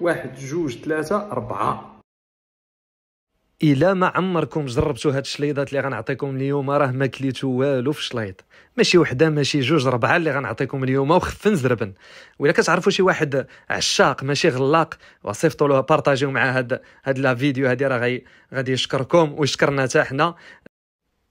واحد جوج ثلاثة أربعة إلا ما عمركم جربتوا هاد الشليضات اللي غنعطيكم اليوم راه ما كليتو والو في الشليض ماشي وحده ماشي جوج ربعه اللي غنعطيكم اليوم وخفن زربن وإلا كتعرفوا شي واحد عشاق ماشي غلاق وصيفطوا له بارطاجيو مع هاد هاد لا فيديو هادي راه غادي يشكركم ويشكرنا حتى حنا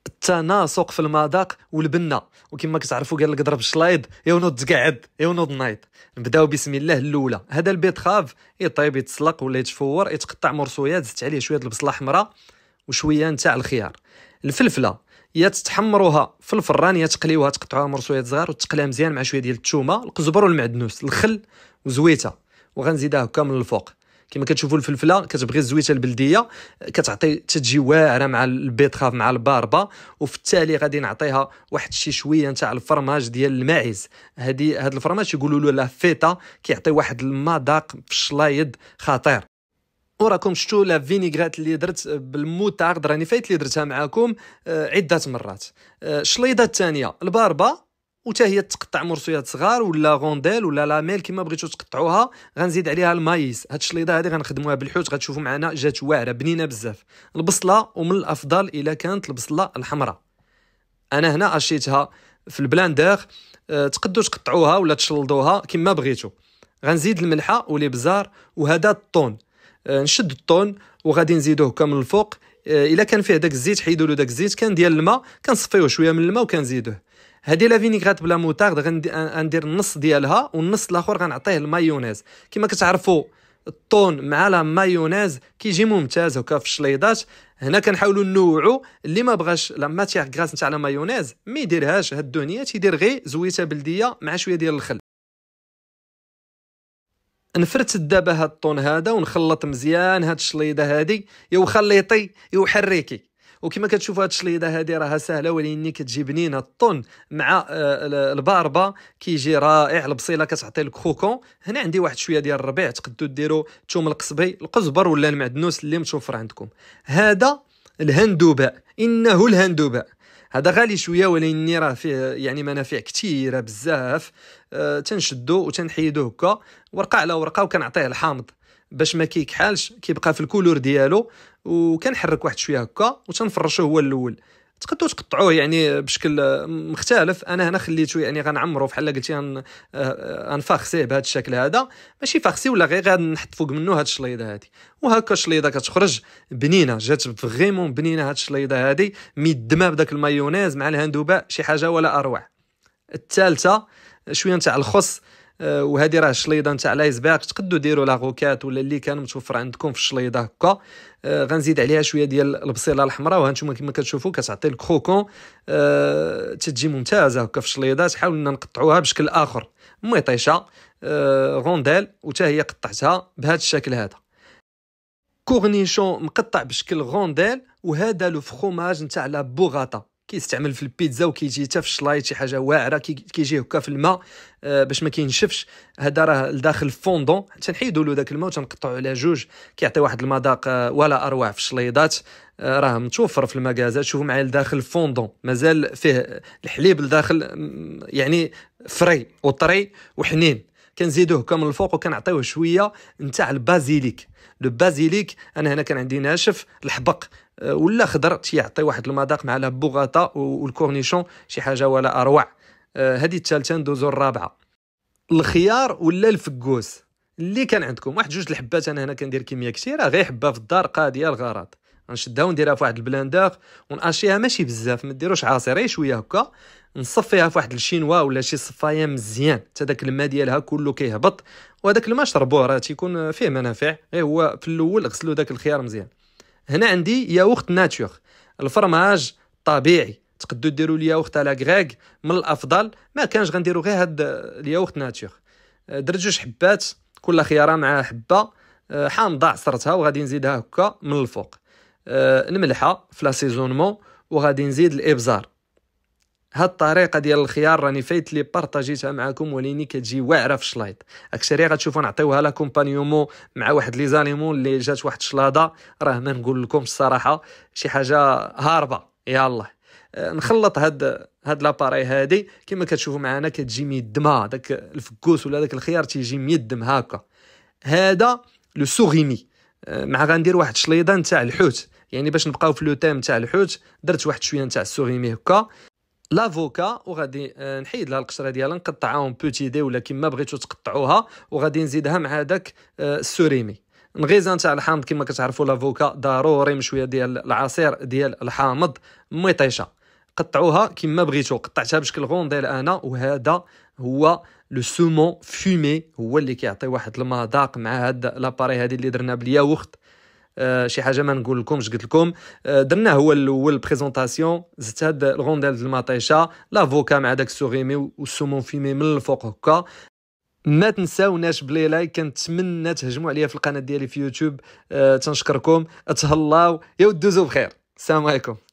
التناسق في المذاق والبنه وكما كتعرفوا قال لك ضرب شلايض يونوض تقعد يونوض نايض نبداو بسم الله الاولى هذا البيض خاف يطيب إيه يتسلق ولا يتفور يتقطع مرصويات زدت عليه شويه البصله حمراء وشويه نتاع الخيار الفلفله يا تتحمروها في الفران يا تقليوها تقطعوها مرصويات صغار وتقليها مزيان مع شويه ديال الثومه القزبر والمعدنوس الخل وزويته وغنزيدها هكا من الفوق كما كتشوفوا الفلفله كتبغي الزويته البلديه كتعطي تتجي واعره مع البيتخاف مع الباربا وفي التالي غادي نعطيها واحد الشي شويه نتاع الفرماج ديال الماعز هذه هاد الفرماج يقولوا له لا فيتا كيعطي واحد المذاق في الشلايض خطير وراكم شفتوا لا فينيغريت اللي درت بالموتارد راني فايت اللي درتها معاكم آه، عده مرات الشليضه آه، الثانيه الباربا وتا هي تقطع مرسويات صغار ولا غونديل ولا لاميل كما بغيتو تقطعوها غنزيد عليها المايس هاد الشليضه هادي غنخدموها بالحوت غتشوفوا معنا جات واعره بنينه بزاف البصله ومن الافضل الا كانت البصله الحمراء انا هنا اشيتها في البلاندر أه تقدوا تقطعوها ولا تشلضوها كما بغيتو غنزيد الملحه والابزار وهذا الطون أه نشد الطون وغادي نزيدوه كامل الفوق آه، الا كان فيه داك الزيت حيدوا له داك الزيت كان ديال الماء كنصفيوه شويه من الماء وكنزيدوه هذه لا فينيغريت بلا موتارد غندير النص ديالها والنص الاخر غنعطيه المايونيز كما كتعرفوا الطون مع لا مايونيز كيجي ممتاز هكا في الشليضات هنا كنحاولوا نوعوا اللي ما بغاش لا ماتيغ غراس نتاع لا مايونيز ما يديرهاش هاد الدهنيه تيدير غير زويته بلديه مع شويه ديال الخل نفرت دابا هاد الطون هذا ونخلط مزيان هاد الشليضه هادي يا خليطي يا حريكي وكما كتشوفوا هذه الشليده هذه راها ساهله ولكن كتجي بنينه الطن مع آه، الباربه كيجي رائع البصيله كتعطي الكروكون هنا عندي واحد شويه ديال الربيع تقدروا ديروا الثوم القصبي القزبر ولا المعدنوس اللي متوفر عندكم هذا الهندوباء انه الهندوباء هذا غالي شويه ولكن راه فيه يعني منافع كثيره بزاف أه تنشدو وتنحيدو هكا ورقه على ورقه وكنعطيه الحامض باش ما كيكحلش كيبقى في الكولور ديالو وكنحرك واحد شويه هكا وتنفرشو هو الاول تقدروا تقطعوه يعني بشكل مختلف انا هنا خليته يعني غنعمرو بحال قلتي آه، آه، غنفاخسيه بهذا الشكل هذا ماشي فاخسي ولا غير غنحط فوق منه هاد الشليضه هادي وهكا الشليضه كتخرج بنينه جات فريمون بنينه هاد الشليضه هادي ميدمه بداك المايونيز مع الهندوباء شي حاجه ولا اروع الثالثه شويه نتاع الخص أه، وهذه راه شليضه نتاع لايسبيرغ تقدوا ديروا لاغوكات ولا اللي كان متوفر عندكم في الشليضه هكا أه، غنزيد عليها شويه ديال البصيله الحمراء وهانتوما كما كتشوفوا كتعطي الكروكون أه، تتجي ممتازه هكا في الشليضه حاولنا نقطعوها بشكل اخر مطيشه غونديل وتا هي قطعتها بهذا الشكل هذا كورنيشون مقطع بشكل غونديل وهذا لو فخوماج نتاع لا بوغاطا كيستعمل في البيتزا وكيجي حتى في الشلايط شي حاجه واعره كيجي هكا في الماء آه، باش ما كينشفش هذا راه لداخل الفوندون تنحيدوا له ذاك الماء وتنقطعوا على جوج كيعطي واحد المذاق آه، ولا اروع في الشليضات آه، راه متوفر في المكازا تشوفوا معايا لداخل الفوندون مازال فيه الحليب لداخل يعني فري وطري وحنين كنزيدوه هكا من الفوق وكنعطيوه شويه نتاع البازيليك لو بازيليك انا هنا كان عندي ناشف الحبق آه، ولا خضر تيعطي واحد المذاق مع البوغاطه والكورنيشون شي حاجه ولا اروع هذه آه، الثالثه ندوزو الرابعه الخيار ولا الفكوس اللي كان عندكم واحد جوج الحبات انا هنا كندير كميه كثيره غير حبه في الدار قاديه الغرض غنشدها ونديرها في واحد البلاندر ونقاشيها ماشي بزاف ما ديروش عصير شويه هكا نصفيها في واحد الشينوا ولا شي صفايه مزيان حتى داك الماء ديالها كله كيهبط وهذاك الماء شربوه راه تيكون فيه منافع غير إيه، هو في الاول غسلوا داك الخيار مزيان هنا عندي ياوخت ناتور الفرماج طبيعي تقدو ديروا لي ياوخت على غريغ من الافضل ما كانش غنديروا غير هاد الياوخت ناتور أه، درت جوج حبات كل خياره مع حبه أه، حامضه عصرتها وغادي نزيدها هكا من الفوق الملحه أه، في لا سيزونمون وغادي نزيد الابزار هاد الطريقه ديال الخيار راني فايت لي بارطاجيتها معكم وليني كتجي واعره في الشلايط اكثريه غتشوفوا نعطيوها لا كومبانيومو مع واحد لي زاليمون اللي جات واحد الشلاضه راه ما نقول لكم الصراحه شي حاجه هاربه يلا آه، نخلط هاد هاد لاباري هادي كما كتشوفوا معنا كتجي ميدمه داك الفكوس ولا داك الخيار تيجي ميدم هكا هذا لو سوغيمي آه، مع غندير واحد الشليضه نتاع الحوت يعني باش نبقاو في لو تيم تاع الحوت درت واحد شويه نتاع السوغيمي هكا لافوكا وغادي آه، نحيد لها القشره ديالها نقطعها بوتي دي ولا كيما بغيتو تقطعوها وغادي نزيدها مع داك آه، السوريمي نغيزا نتاع الحامض كما كتعرفوا لافوكا ضروري شويه ديال العصير ديال الحامض مطيشه قطعوها كما بغيتو قطعتها بشكل غونديل انا وهذا هو لو سومون فومي هو اللي كيعطي واحد المذاق مع هاد لاباري هادي اللي درنا بالياوخت آه، شي حاجه ما نقول لكمش قلت لكم آه، درنا هو الاول بريزونطاسيون زدت هاد الغونديل د المطيشه لافوكا مع داك السوغيمي والسومون فيمي من الفوق هكا ما تنساوناش بلي لايك كنتمنى تهجموا عليا في القناه ديالي في يوتيوب أه تنشكركم تهلاو يا ودوزو بخير السلام عليكم